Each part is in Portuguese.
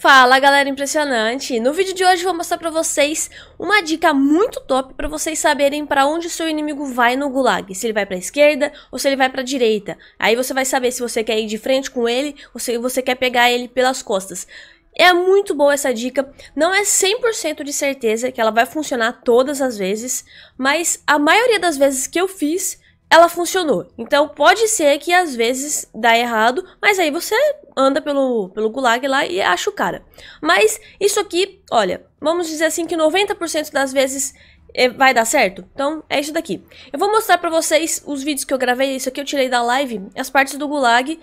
Fala galera impressionante! No vídeo de hoje vou mostrar pra vocês uma dica muito top pra vocês saberem pra onde o seu inimigo vai no gulag, se ele vai pra esquerda ou se ele vai pra direita. Aí você vai saber se você quer ir de frente com ele ou se você quer pegar ele pelas costas. É muito boa essa dica, não é 100% de certeza que ela vai funcionar todas as vezes, mas a maioria das vezes que eu fiz ela funcionou. Então pode ser que às vezes dá errado, mas aí você anda pelo, pelo gulag lá e acha o cara. Mas isso aqui, olha, vamos dizer assim que 90% das vezes é, vai dar certo? Então é isso daqui. Eu vou mostrar pra vocês os vídeos que eu gravei, isso aqui eu tirei da live, as partes do gulag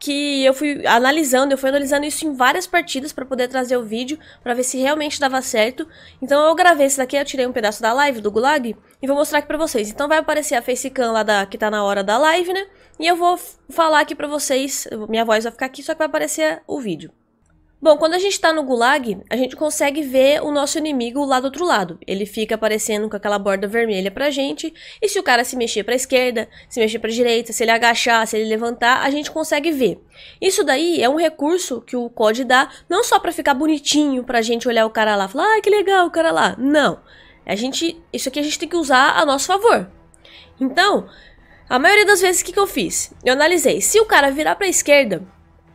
que eu fui analisando, eu fui analisando isso em várias partidas para poder trazer o vídeo, para ver se realmente dava certo. Então eu gravei esse daqui, eu tirei um pedaço da live do Gulag e vou mostrar aqui para vocês. Então vai aparecer a facecam lá da que tá na hora da live, né? E eu vou falar aqui para vocês, minha voz vai ficar aqui, só que vai aparecer o vídeo. Bom, quando a gente está no gulag, a gente consegue ver o nosso inimigo lá do outro lado. Ele fica aparecendo com aquela borda vermelha pra gente, e se o cara se mexer pra esquerda, se mexer pra direita, se ele agachar, se ele levantar, a gente consegue ver. Isso daí é um recurso que o COD dá, não só pra ficar bonitinho, pra gente olhar o cara lá e falar, ah, que legal o cara lá. Não. A gente, isso aqui a gente tem que usar a nosso favor. Então, a maioria das vezes o que, que eu fiz? Eu analisei, se o cara virar para a esquerda,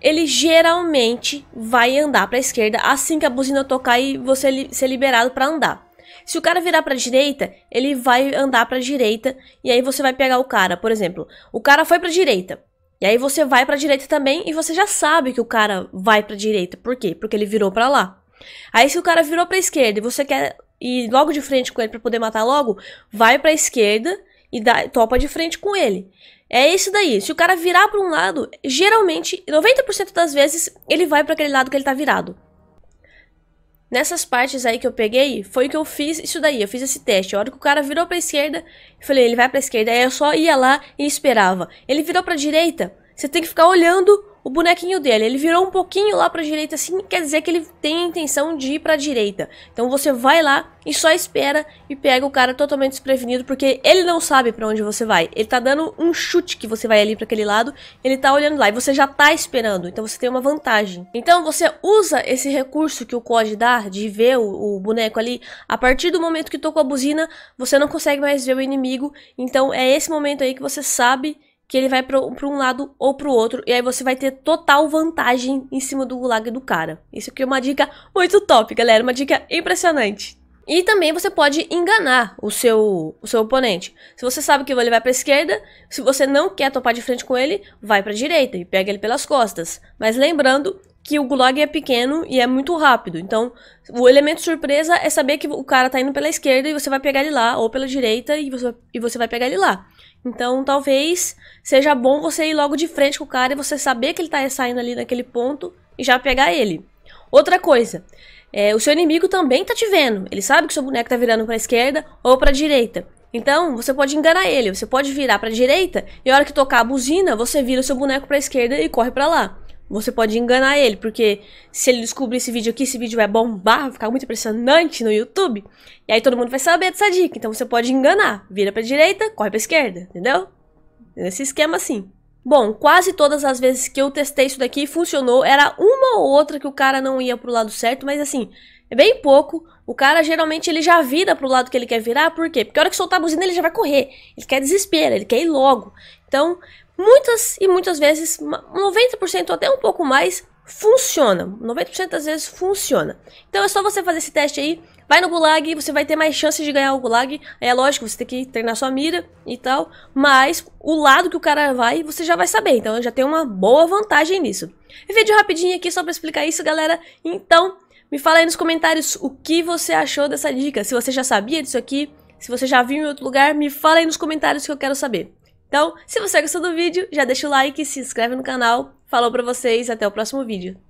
ele geralmente vai andar para a esquerda assim que a buzina tocar e você li ser liberado para andar. Se o cara virar para a direita, ele vai andar para a direita e aí você vai pegar o cara, por exemplo. O cara foi para a direita. E aí você vai para a direita também e você já sabe que o cara vai para a direita. Por quê? Porque ele virou para lá. Aí se o cara virou para a esquerda e você quer ir logo de frente com ele para poder matar logo, vai para a esquerda e dá, topa de frente com ele. É esse daí. Se o cara virar para um lado, geralmente, 90% das vezes, ele vai para aquele lado que ele tá virado. Nessas partes aí que eu peguei, foi o que eu fiz isso daí, eu fiz esse teste. A hora que o cara virou a esquerda, eu falei, ele vai a esquerda, aí eu só ia lá e esperava. Ele virou a direita, você tem que ficar olhando o bonequinho dele, ele virou um pouquinho lá pra direita assim, quer dizer que ele tem a intenção de ir pra direita. Então você vai lá e só espera e pega o cara totalmente desprevenido, porque ele não sabe para onde você vai. Ele tá dando um chute que você vai ali para aquele lado, ele tá olhando lá e você já tá esperando, então você tem uma vantagem. Então você usa esse recurso que o COD dá de ver o, o boneco ali, a partir do momento que tocou a buzina, você não consegue mais ver o inimigo, então é esse momento aí que você sabe que ele vai para um lado ou para o outro, e aí você vai ter total vantagem em cima do gulag do cara. Isso aqui é uma dica muito top, galera, uma dica impressionante. E também você pode enganar o seu, o seu oponente. Se você sabe que ele vai para esquerda, se você não quer topar de frente com ele, vai para direita e pega ele pelas costas. Mas lembrando que o gulag é pequeno e é muito rápido. Então, o elemento surpresa é saber que o cara tá indo pela esquerda e você vai pegar ele lá, ou pela direita e você, e você vai pegar ele lá. Então, talvez seja bom você ir logo de frente com o cara e você saber que ele tá saindo ali naquele ponto e já pegar ele. Outra coisa, é, o seu inimigo também tá te vendo. Ele sabe que seu boneco tá virando pra esquerda ou pra direita. Então, você pode enganar ele, você pode virar pra direita e na hora que tocar a buzina, você vira o seu boneco pra esquerda e corre pra lá você pode enganar ele, porque se ele descobrir esse vídeo aqui, esse vídeo vai é bombar, vai ficar muito impressionante no YouTube, e aí todo mundo vai saber dessa dica. Então você pode enganar, vira pra direita, corre pra esquerda, entendeu? Nesse esquema assim. Bom, quase todas as vezes que eu testei isso daqui funcionou, era uma ou outra que o cara não ia pro lado certo, mas assim, é bem pouco. O cara geralmente ele já vira pro lado que ele quer virar, por quê? Porque a hora que soltar a buzina ele já vai correr, ele quer desespero, ele quer ir logo. Então, muitas e muitas vezes, 90% até um pouco mais, funciona. 90% das vezes funciona. Então é só você fazer esse teste aí. Vai no gulag, você vai ter mais chances de ganhar o gulag. É lógico, você tem que treinar sua mira e tal. Mas o lado que o cara vai, você já vai saber. Então já tem uma boa vantagem nisso. E vídeo rapidinho aqui só pra explicar isso, galera. Então, me fala aí nos comentários o que você achou dessa dica. Se você já sabia disso aqui, se você já viu em outro lugar, me fala aí nos comentários que eu quero saber. Então, se você gostou do vídeo, já deixa o like, se inscreve no canal. Falou pra vocês, até o próximo vídeo.